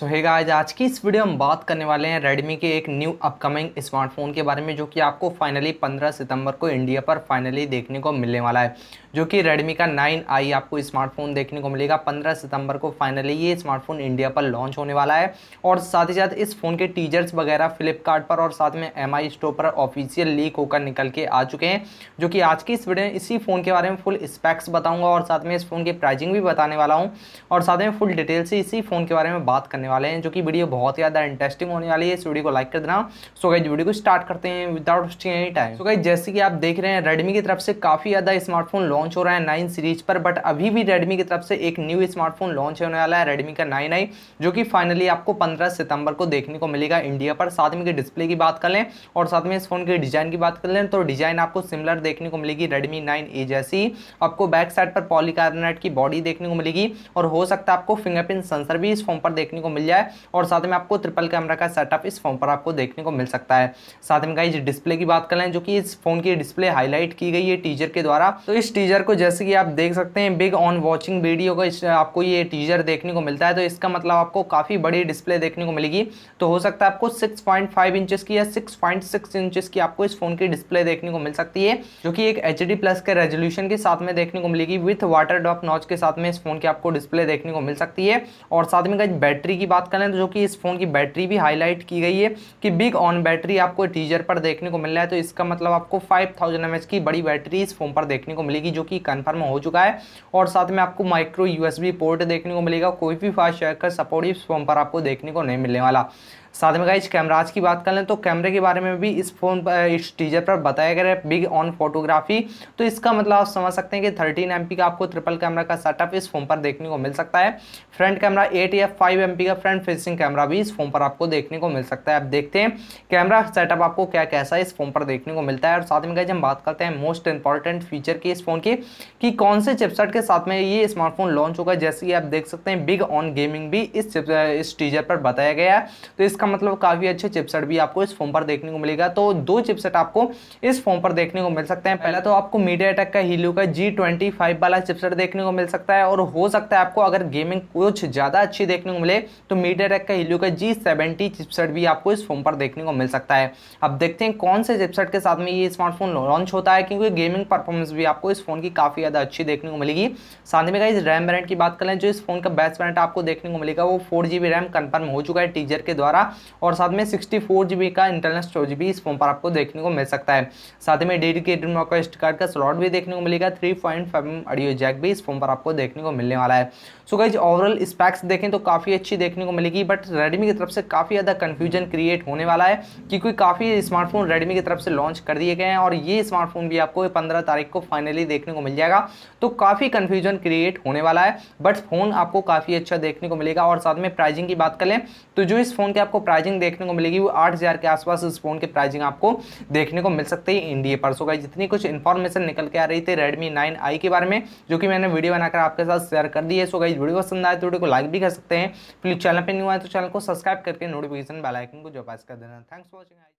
सो है गाइज आज की इस वीडियो हम बात करने वाले हैं रेडमी के एक न्यू अपकमिंग स्मार्टफोन के बारे में जो कि आपको फाइनली 15 सितंबर को इंडिया पर फाइनली देखने को मिलने वाला है जो कि रेडमी का 9i आपको स्मार्टफोन देखने को मिलेगा 15 सितंबर को फाइनली ये स्मार्टफोन इंडिया पर लॉन्च होने वाला है और साथ ही साथ इस फ़ोन के टीजर्स वगैरह फ्लिपकार्ट पर और साथ में एम आई स्टोर पर ऑफिशियल लीक होकर निकल के आ चुके हैं जो कि आज की इस वीडियो में इसी फ़ोन के बारे में फुल स्पेक्स बताऊँगा और साथ में इस फ़ोन की प्राइजिंग भी बताने वाला हूँ और साथ में फुल डिटेल से इसी फ़ोन के बारे में बात करने वाले हैं जो कि वीडियो बहुत ज़्यादा इंटरेस्टिंग होने वाली है इस वीडियो को लाइक कर देना सो गई वीडियो को स्टार्ट करते हैं without wasting any time so गई जैसे कि आप देख रहे हैं रेडमी की तरफ से काफ़ी ज़्यादा स्मार्टफोन लॉन्च हो रहा है नाइन सीरीज पर बट अभी भी रेडमी की तरफ से एक न्यू स्मार्टफोन लॉन्च होने वाला है रेडमी का नाइन आई जो कि फाइनली आपको पंद्रह सितंबर को देखने को मिलेगा इंडिया पर साथ में डिस्प्ले की बात कर लें और साथ में इस फोन के डिज़ाइन की बात कर लें तो डिज़ाइन आपको सिमिलर देखने को मिलेगी रेडमी नाइन ए जैसी आपको बैक साइड पर पॉलीकार्बोनेट की बॉडी देखने को मिलेगी और हो सकता है आपको फिंगरप्रिंट सेंसर भी इस फोन पर देखने को मिलेगी मिल जाए और साथ में आपको ट्रिपल कैमरा का सेटअप इस फोन पर आपको देखने को मिल सकता है साथ में गाइज डिस्प्ले की बात करें जो कि इस फोन की डिस्प्ले हाईलाइट की गई है टीजर के द्वारा तो इस टीजर को जैसे कि आप देख सकते हैं बिग ऑन वॉचिंग वीडियो का आपको ये टीजर देखने को मिलता है तो इसका मतलब आपको काफ़ी बड़ी डिस्प्ले देखने को मिलेगी तो हो सकता है आपको सिक्स पॉइंट फाइव इंचज़ की या सिक्स पॉइंट सिक्स इंचज़ की आपको इस फोन की डिस्प्ले देखने को मिल सकती है जो कि एक एच डी प्लस के रेजोल्यूशन के साथ में देखने को मिलेगी विथ वाटर ड्रॉप नॉच के साथ में इस फोन की आपको डिस्प्ले देखने को मिल सकती है और साथ में कहीं बैटरी की बात करें तो जो कि इस फ़ोन की बैटरी भी हाईलाइट की गई है कि बिग ऑन बैटरी आपको टीजर पर देखने को मिल रहा है तो इसका मतलब आपको फाइव थाउजेंड की बड़ी बैटरी इस फोन पर देखने को मिलेगी जो कि कन्फर्म हो चुका है और साथ में आपको माइक्रो यूएसबी पोर्ट देखने को मिलेगा कोई भी फास्ट चार्जर सपोर्ट इस फोन पर आपको देखने को नहीं मिलने वाला साथ में गाइज कैमराज की बात कर लें तो कैमरे के बारे में भी इस फोन पर इस टीजर पर बताया गया है बिग ऑन फोटोग्राफी तो इसका मतलब आप समझ सकते हैं कि थर्टीन एम का आपको ट्रिपल कैमरा का सेटअप इस फोन पर देखने को मिल सकता है फ्रंट कैमरा एट या फाइव एम का फ्रंट फेसिंग कैमरा भी इस फोन पर आपको देखने को मिल सकता है आप देखते हैं कैमरा सेटअप आपको क्या कैसा इस फोन पर देखने को मिलता है और साथ में गाइज हम बात करते हैं मोस्ट इंपॉर्टेंट फीचर की इस फोन की कि कौन से चिपसेट के साथ में ये स्मार्टफोन लॉन्च होगा जैसे कि आप देख सकते हैं बिग ऑन गेमिंग भी इस इस टीजर पर बताया गया है तो इस इसका मतलब काफ़ी अच्छे चिपसेट भी आपको इस फोन पर देखने को मिलेगा तो दो चिपसेट आपको इस फोन पर देखने को मिल सकते हैं पहला तो आपको मीडिया टेक का हीलो का जी ट्वेंटी फाइव वाला चिपसेट देखने को मिल सकता है और हो सकता है आपको अगर गेमिंग कुछ ज़्यादा अच्छी देखने को मिले तो मीडिया टेक का हीलो का जी सेवेंटी चिपसेट भी आपको इस फोन पर देखने को मिल सकता है अब देखते हैं कौन से चिपसेट के साथ में ये स्मार्टफोन लॉन्च होता है क्योंकि गेमिंग परफॉर्मेंस भी आपको इस फोन की काफ़ी ज़्यादा अच्छी देखने को मिलेगी साथ में इस रैम ब्रांड की बात करें जो इस फोन का बेस्ट ब्रांड आपको देखने को मिलेगा वो फोर रैम कन्फर्म हो चुका है टीजर के द्वारा और साथ में सिक्सटी फोर जी बी का इंटरनल स्टोरेज भी इस फोन पर आपको देखने को मिल सकता है साथ में डेडिकेटेड माइक्रो एस कार्ड का स्लॉट भी देखने को मिलेगा three point five audio jack भी इस फोन पर आपको देखने को मिलने वाला है सो गाइज ओवरऑल स्पैक्स देखें तो काफ़ी अच्छी देखने को मिलेगी बट रेडमी की तरफ से काफ़ी ज़्यादा कन्फ्यूजन क्रिएट होने वाला है क्योंकि काफ़ी स्मार्टफोन रेडमी की तरफ से लॉन्च कर दिए गए हैं और ये स्मार्टफोन भी आपको पंद्रह तारीख को फाइनली देखने को मिल जाएगा तो काफ़ी कन्फ्यूजन क्रिएट होने वाला है बट फ़ोन आपको काफ़ी अच्छा देखने को मिलेगा और साथ में प्राइजिंग की बात करें तो जो इस फ़ोन के आपको प्राइजिंग देखने को मिलेगी वो आठ हज़ार के आसपास इस फ़ोन के प्राइजिंग आपको देखने को मिल सकते हैं इंडिया परसों का जितनी कुछ इन्फॉर्मेशन निकल के आ रही थी रेडमी नाइन के बारे में जो कि मैंने वीडियो बनाकर आपके साथ शेयर कर दी है सो गई वीडियो पसंद आए तो वीडियो को लाइक भी कर सकते हैं प्लीज़ चैनल पर न्यू आए तो चैनल को सब्सक्राइब करके नोटिफिकेशन बेलाइकन को जो पास कर देना थैंक्स फॉर वॉचिंग